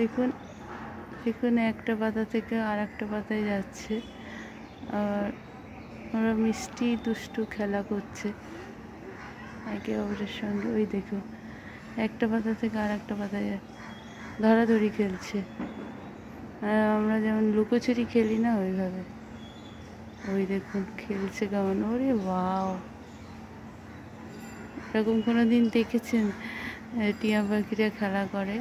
দেখুন দেখুন একটা পাতা থেকে আর একটা পাতায় যাচ্ছে আর ওরা মিষ্টি দুষ্টু খেলা করছে একে অপরের সঙ্গে ওই দেখো একটা পাতা থেকে আর একটা পাতায় ধরাধরি খেলছে আর আমরা যেমন লুকোচুরি খেলি না ওইভাবে ওই দেখুন খেলছে কেমন ওরে বাও এরকম কোনো দিন দেখেছেন টিয়া পাখিরা খেলা করে